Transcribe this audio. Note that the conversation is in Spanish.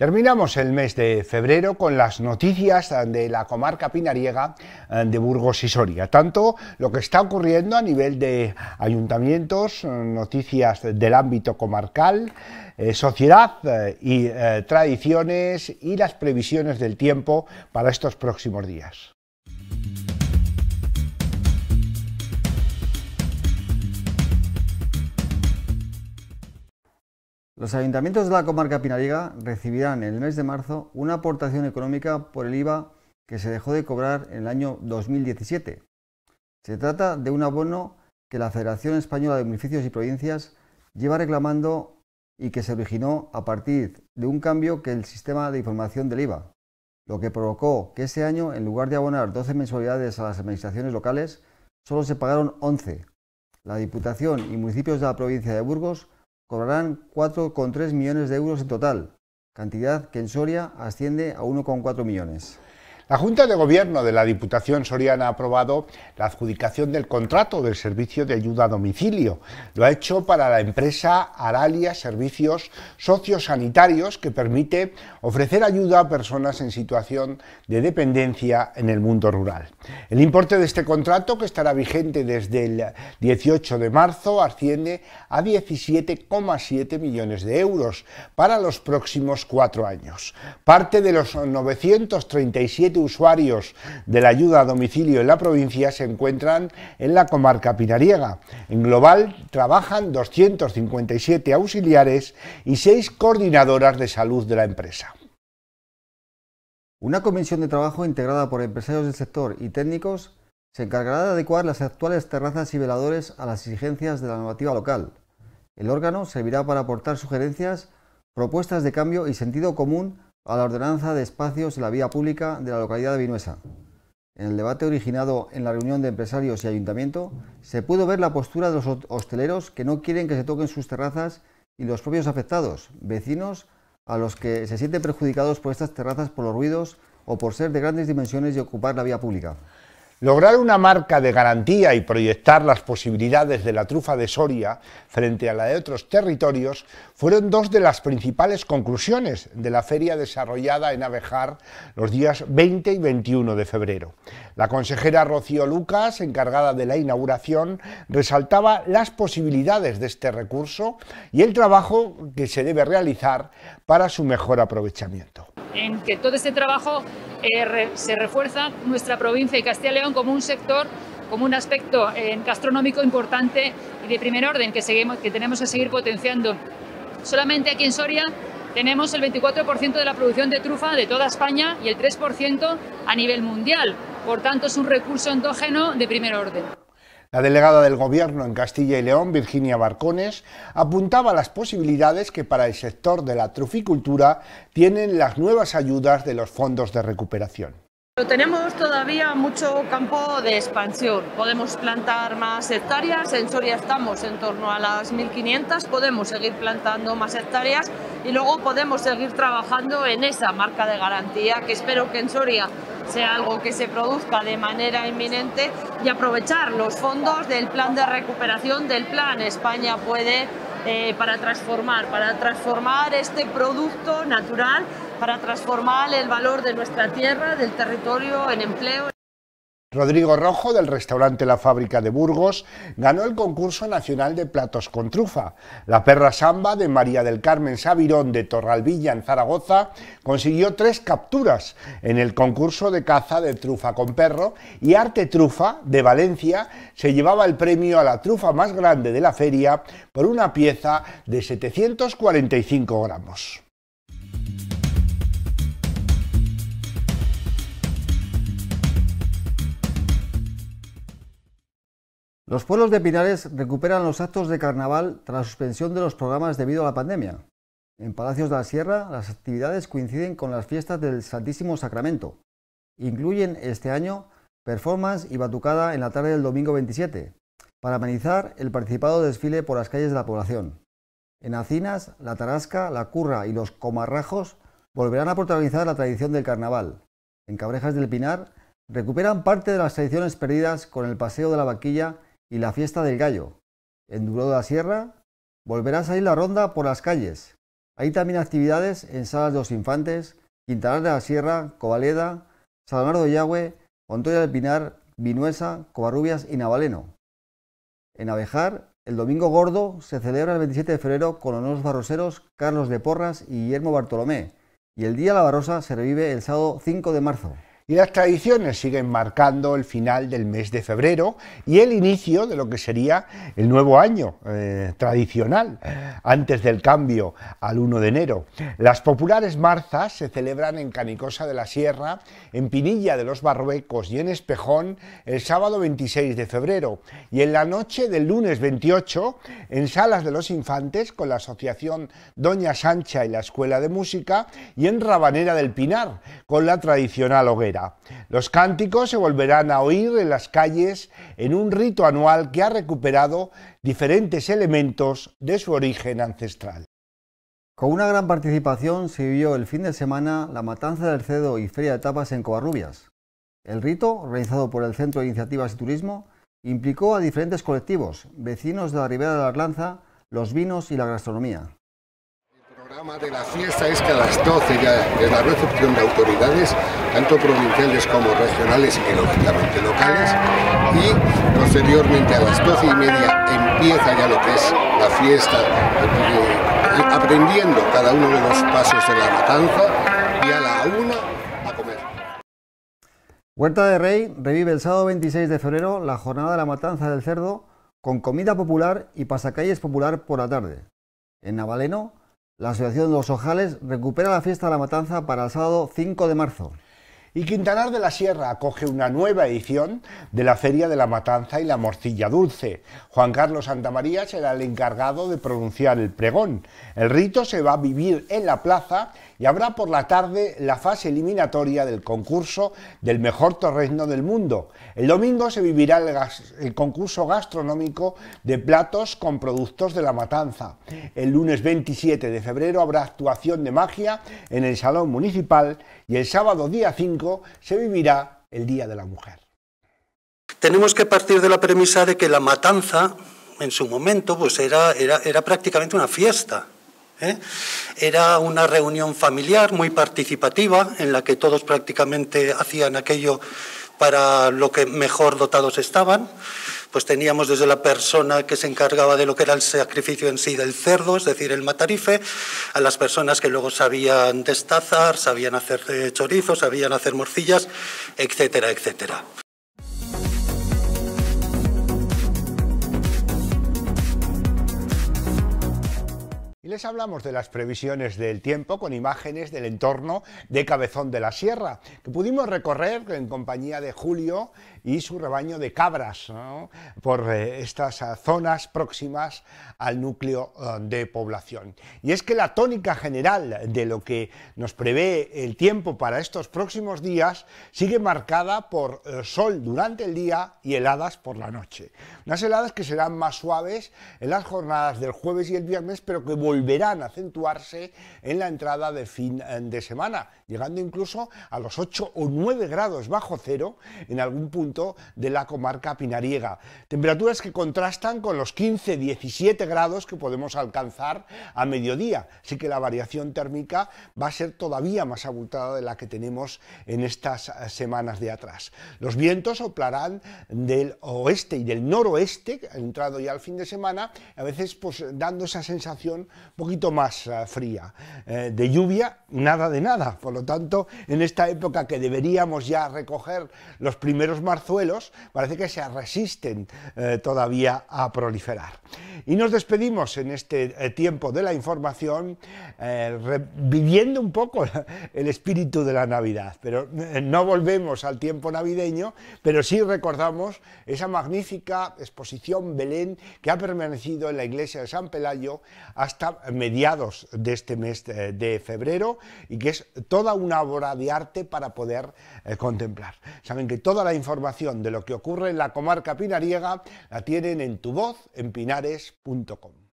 Terminamos el mes de febrero con las noticias eh, de la comarca pinariega eh, de Burgos y Soria. Tanto lo que está ocurriendo a nivel de ayuntamientos, eh, noticias del ámbito comarcal, sociedad y tradiciones y las previsiones del tiempo para estos próximos días. Los ayuntamientos de la comarca pinariega recibirán en el mes de marzo una aportación económica por el IVA que se dejó de cobrar en el año 2017. Se trata de un abono que la Federación Española de Municipios y Provincias lleva reclamando y que se originó a partir de un cambio que el sistema de información del IVA, lo que provocó que ese año, en lugar de abonar 12 mensualidades a las administraciones locales, solo se pagaron 11. La Diputación y municipios de la provincia de Burgos cobrarán 4,3 millones de euros en total, cantidad que en Soria asciende a 1,4 millones. La Junta de Gobierno de la Diputación Soriana ha aprobado la adjudicación del contrato del servicio de ayuda a domicilio. Lo ha hecho para la empresa Aralia Servicios Sociosanitarios, que permite ofrecer ayuda a personas en situación de dependencia en el mundo rural. El importe de este contrato, que estará vigente desde el 18 de marzo, asciende a 17,7 millones de euros para los próximos cuatro años. Parte de los 937 usuarios de la ayuda a domicilio en la provincia se encuentran en la comarca pinariega. En global trabajan 257 auxiliares y 6 coordinadoras de salud de la empresa. Una comisión de trabajo integrada por empresarios del sector y técnicos se encargará de adecuar las actuales terrazas y veladores a las exigencias de la normativa local. El órgano servirá para aportar sugerencias, propuestas de cambio y sentido común a la ordenanza de espacios en la vía pública de la localidad de Vinuesa. En el debate originado en la reunión de empresarios y ayuntamiento, se pudo ver la postura de los hosteleros que no quieren que se toquen sus terrazas y los propios afectados, vecinos, a los que se sienten perjudicados por estas terrazas por los ruidos o por ser de grandes dimensiones y ocupar la vía pública. Lograr una marca de garantía y proyectar las posibilidades de la trufa de Soria frente a la de otros territorios fueron dos de las principales conclusiones de la feria desarrollada en Abejar los días 20 y 21 de febrero. La consejera Rocío Lucas, encargada de la inauguración, resaltaba las posibilidades de este recurso y el trabajo que se debe realizar para su mejor aprovechamiento en que todo este trabajo eh, se refuerza nuestra provincia y Castilla y León como un sector, como un aspecto eh, gastronómico importante y de primer orden que, que tenemos que seguir potenciando. Solamente aquí en Soria tenemos el 24% de la producción de trufa de toda España y el 3% a nivel mundial. Por tanto, es un recurso endógeno de primer orden. La delegada del Gobierno en Castilla y León, Virginia Barcones, apuntaba las posibilidades que para el sector de la truficultura tienen las nuevas ayudas de los fondos de recuperación. tenemos todavía mucho campo de expansión. Podemos plantar más hectáreas. En Soria estamos en torno a las 1.500. Podemos seguir plantando más hectáreas y luego podemos seguir trabajando en esa marca de garantía que espero que en Soria sea algo que se produzca de manera inminente y aprovechar los fondos del plan de recuperación del plan España puede eh, para transformar, para transformar este producto natural, para transformar el valor de nuestra tierra, del territorio en empleo. Rodrigo Rojo, del restaurante La Fábrica de Burgos, ganó el concurso nacional de platos con trufa. La perra samba de María del Carmen Sabirón de Torralvilla, en Zaragoza, consiguió tres capturas en el concurso de caza de trufa con perro y Arte Trufa de Valencia se llevaba el premio a la trufa más grande de la feria por una pieza de 745 gramos. Los pueblos de Pinares recuperan los actos de carnaval tras la suspensión de los programas debido a la pandemia. En Palacios de la Sierra, las actividades coinciden con las fiestas del Santísimo Sacramento. Incluyen este año performance y batucada en la tarde del domingo 27, para amenizar el participado desfile por las calles de la población. En Acinas, la Tarasca, la Curra y los Comarrajos volverán a protagonizar la tradición del carnaval. En Cabrejas del Pinar, recuperan parte de las tradiciones perdidas con el paseo de la vaquilla y la fiesta del gallo. En Durro de la Sierra volverá a salir la ronda por las calles. Hay también actividades en Salas de los Infantes, Quintanar de la Sierra, Covaleda, Salonardo de Yagüe, Montoya del Pinar, Vinuesa, Covarrubias y Navaleno. En Abejar, el Domingo Gordo se celebra el 27 de febrero con nuevos barroseros Carlos de Porras y Guillermo Bartolomé, y el Día de la Barrosa se revive el sábado 5 de marzo y las tradiciones siguen marcando el final del mes de febrero y el inicio de lo que sería el nuevo año eh, tradicional, antes del cambio al 1 de enero. Las populares marzas se celebran en Canicosa de la Sierra, en Pinilla de los Barruecos y en Espejón el sábado 26 de febrero y en la noche del lunes 28 en Salas de los Infantes con la Asociación Doña Sancha y la Escuela de Música y en Rabanera del Pinar con la tradicional hoguera. Los cánticos se volverán a oír en las calles en un rito anual que ha recuperado diferentes elementos de su origen ancestral. Con una gran participación se vivió el fin de semana la matanza del cedo y feria de tapas en Covarrubias. El rito, organizado por el Centro de Iniciativas y Turismo, implicó a diferentes colectivos, vecinos de la Ribera de la Arlanza, los vinos y la gastronomía. El programa de la fiesta es que a las 12 ya es la recepción de autoridades, tanto provinciales como regionales y lógicamente locales, y posteriormente a las 12 y media empieza ya lo que es la fiesta, eh, aprendiendo cada uno de los pasos de la matanza, y a la 1 a comer. Huerta de Rey revive el sábado 26 de febrero la jornada de la matanza del cerdo con comida popular y pasacalles popular por la tarde. En Navaleno la Asociación de los Ojales recupera la fiesta de la matanza para el sábado 5 de marzo. Y Quintanar de la Sierra acoge una nueva edición de la Feria de la Matanza y la Morcilla Dulce. Juan Carlos Santamaría será el encargado de pronunciar el pregón. El rito se va a vivir en la plaza y habrá por la tarde la fase eliminatoria del concurso del mejor torrezno del mundo. El domingo se vivirá el, el, concurso gastronómico de platos con productos de la matanza. El lunes 27 de febrero habrá actuación de magia en el Salón Municipal y el sábado día 5 se vivirá el Día de la Mujer. Tenemos que partir de la premisa de que la matanza en su momento pues era, era, prácticamente una fiesta. ¿eh? Era una reunión familiar muy participativa en la que todos prácticamente hacían aquello para lo que mejor dotados estaban pues teníamos desde la persona que se encargaba de lo que era el sacrificio en sí del cerdo, es decir, el matarife, a las personas que luego sabían destazar, sabían hacer eh, chorizos, sabían hacer morcillas, etcétera, etcétera. les hablamos de las previsiones del tiempo con imágenes del entorno de Cabezón de la Sierra, que pudimos recorrer en compañía de Julio y su rebaño de cabras por eh, estas ah, zonas próximas al núcleo eh, de población. Y es que la tónica general de lo que nos prevé el tiempo para estos próximos días sigue marcada por eh, sol durante el día y heladas por la noche. Unas heladas que serán más suaves en las jornadas del jueves y el viernes, pero que volverán a acentuarse en la entrada de fin de semana, llegando incluso a los 8 o 9 grados bajo cero en algún punto de la comarca pinariega. Temperaturas que contrastan con los 15-17 grados que podemos alcanzar a mediodía, así que la variación térmica va a ser todavía más abultada de la que tenemos en estas eh, semanas de atrás. Los vientos soplarán del oeste y del noroeste, entrado ya al fin de semana, a veces pues dando esa sensación un poquito más eh, fría. Eh, de lluvia, nada de nada, por lo tanto, en esta época que deberíamos ya recoger los primeros martes parece que se resisten eh, todavía a proliferar. Y nos despedimos en este eh, tiempo de la información eh, viviendo un poco el espíritu de la Navidad, pero no volvemos al tiempo navideño, pero sí recordamos esa magnífica exposición Belén que ha permanecido en la iglesia de San Pelayo hasta mediados de este mes de febrero y que es toda una obra de arte para poder contemplar. Saben que toda la información de lo que ocurre en la comarca pinariega la tienen en tu voz en pinares.com.